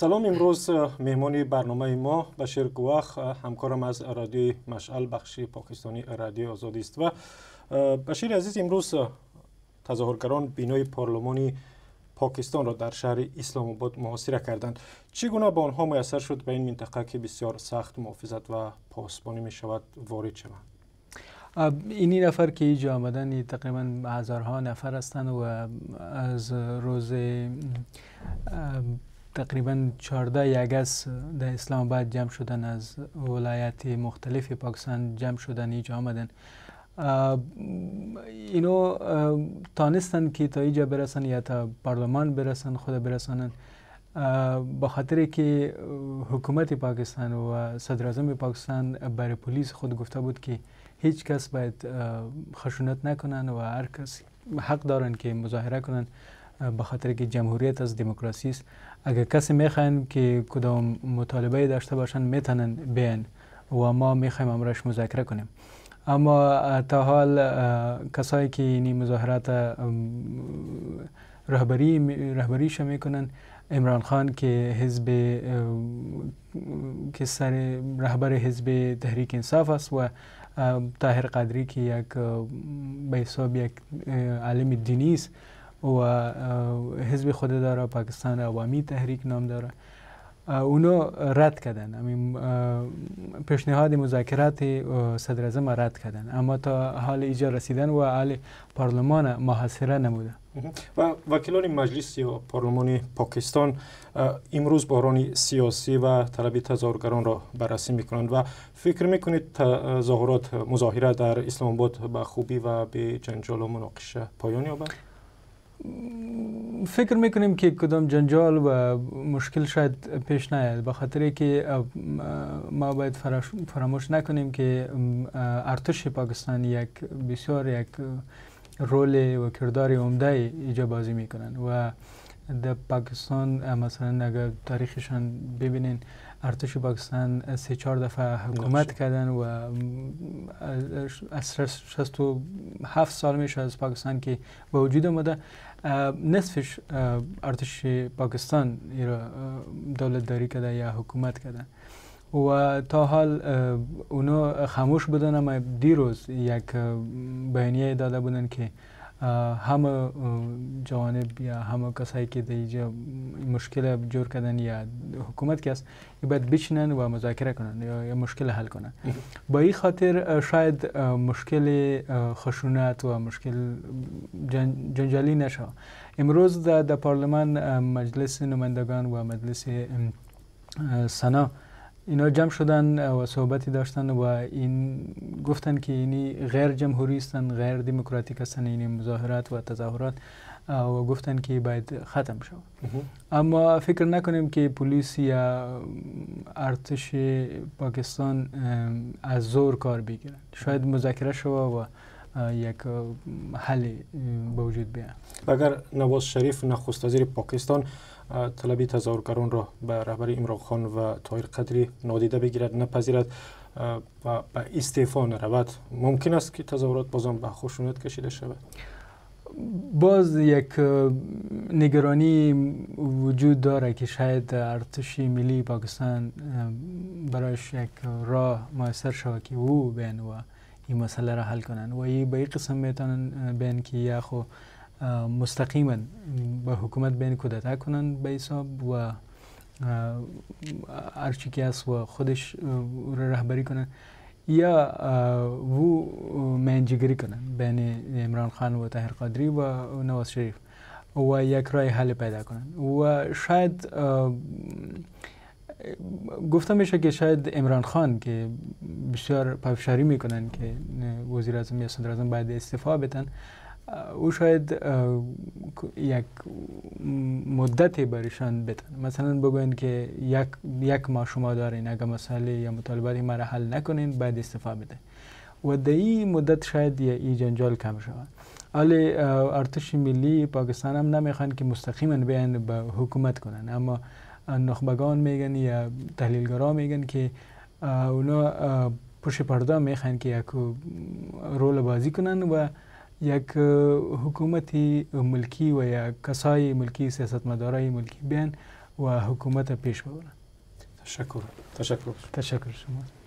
سلام امروز مهمانی برنامه ما بشیر گواخ همکارم از رادیو مشعل بخشی پاکستانی رادیو آزادی است و بشیر عزیز امروز تظاهرگران بینای پارلمانی پاکستان را در شهر اسلام آباد محاصره کردند چگونه به آنها میسر شد به این منطقه که بسیار سخت محافظت و پاسبانی می شود وارد شوند اینی نفر که اینجا آمدن تقریبا هزارها نفر هستند و از روز تقریبا 14 یگس در اسلام آباد جمع شدن از ولایت مختلف پاکستان جمع شدن اینجا آمدن اینو تانستن که تا اینجا برسن یا تا پارلمان برسن خود برسانن به خاطر که حکومت پاکستان و صدر پاکستان برای پلیس خود گفته بود که هیچ کس باید خشونت نکنن و هر کس حق دارن که مظاهره کنن به خاطر که جمهوریت از دموکراسی است اگر کسی میخواین که کدام مطالبه داشته باشن میتونن بین، و ما میخوایم امرش مذاکره کنیم اما تا حال کسایی که این مظاهرات رهبری رهبریش میکنن عمران خان که حزب که سر رهبر حزب تحریک انصاف است و طاهر قدری که یک به حساب یک عالم دینی است و حزب خود داره پاکستان عوامی تحریک نام داره اونو رد کردن امین پیشنهاد مذاکرات صدر اعظم رد کردن اما تا حال ایجا رسیدن و حال پارلمان محاصره نموده و وکیلان مجلس یا پارلمان پاکستان امروز باران سیاسی و طلب تظاهرگران را بررسی میکنند و فکر میکنید تظاهرات مظاهره در اسلام آباد به خوبی و به جنجال و مناقشه پایان یابد فکر میکنیم که کدام جنجال و مشکل شاید پیش نیاد به خاطر که ما باید فراموش نکنیم که ارتش پاکستان یک بسیار یک رول و کردار عمده ایجا بازی میکنن و در پاکستان مثلا اگر تاریخشان ببینین ارتش پاکستان سه چهار دفعه حکومت کردن و از هفت سال میشه از پاکستان که به وجود آمده نصفش ارتش پاکستان ایرا دولت داری کرده یا حکومت کردن و تا حال اونو خاموش بودن اما دیروز یک بیانیه داده بودن که همه جوانب یا همه کسایی که در اینجا مشکل جور کردن یا حکومت که است باید بشینن و مذاکره کنن یا مشکل حل کنن با این خاطر شاید مشکل خشونت و مشکل جنجالی نشه امروز در پارلمان مجلس نمایندگان و مجلس سنا اینا جمع شدن و صحبتی داشتن و این گفتن که اینی غیر جمهوری هستن غیر دموکراتیک هستن این مظاهرات و تظاهرات و گفتن که باید ختم شود اما فکر نکنیم که پلیس یا ارتش پاکستان از زور کار بگیرن شاید مذاکره شوه و یک حل به وجود بیاد اگر نواز شریف نخست وزیر پاکستان طلبی تظاهرگران را به رهبر امران خان و تایر قدری نادیده بگیرد نپذیرد و به استعفا نرود ممکن است که تظاهرات بازم به خشونت کشیده شود باز یک نگرانی وجود داره که شاید ارتش ملی پاکستان برایش یک راه میسر شود که او بین و این مسئله را حل کنند و این به این قسم میتونن بین که یا خو مستقیما به حکومت بین کودتا کنن به حساب و هرچی که و خودش را رهبری کنن یا وو منجگری کنن بین عمران خان و تهر قادری و نواز شریف و یک رای حل پیدا کنن و شاید گفته میشه که شاید عمران خان که بسیار پافشاری میکنن که وزیر اعظم یا صدر اعظم باید استعفا بتن، او شاید یک مدتی برشان بتن مثلا بگوین که یک, یک ما شما دارین اگه مسئله یا مطالبه ما حل نکنین بعد استفا بده و در این مدت شاید ای جنجال کم شود ولی ارتش ملی پاکستان هم نمیخوان که مستقیما بیان به حکومت کنن اما نخبگان میگن یا تحلیلگرا میگن که اونا پشت پرده میخوان که یک رول بازی کنن و یک حکومت ملکی و یا کسای ملکی سیاستمدارای ملکی بیان و حکومت پیش ببرن تشکر تشکر تشکر شما